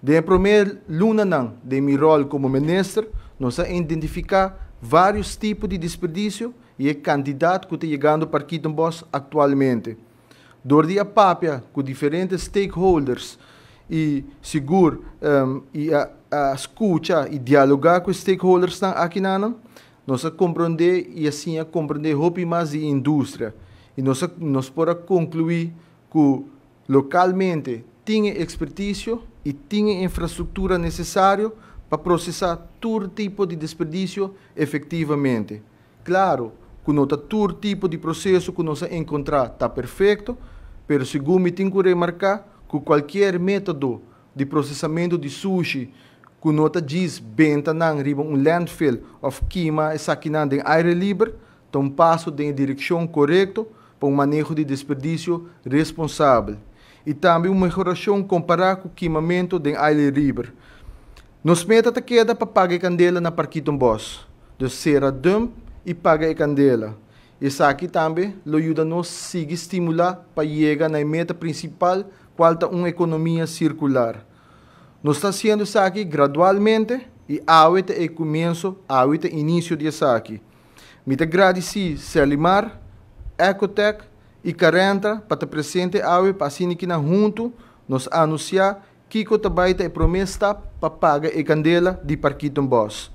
De primeira luna não, de meu rol como ministro, nós identificar vários tipos de desperdício e é candidato que está chegando para Kittenbos atualmente. Durante a papia com diferentes stakeholders e seguro um, e a, a escuta e dialogar com stakeholders aqui na nós compreender e assim a compreender roupa mais de indústria e nós nós para concluir que localmente tinha expertise e tinha infraestrutura necessária para processar todo tipo de desperdício efetivamente. Claro, com nota todo tipo de processo que nós encontrar está perfeito, mas segundo me tenho que remarcar que qualquer método de processamento de sushi que nós diz bem riba um landfill of quima e saquinando em aire livre, então passo em direção correta para um manejo de desperdício responsável e também uma melhoração comparada com o queimamento de aire River. Nos meta a queda para pagar a candela na parquito bos, de será dump e pagar a candela. Isso aqui também lo a nos sigue estimular para chegar na meta principal, qual é uma economia circular. Nós está sendo isso aqui gradualmente e agora é começo, o é início de isso aqui. Muito agradeci, Selimar, Ecotec, e 40 para presente e para assim que na junto nos que Kiko a e promessa para pagar e candela de Parquito Boss.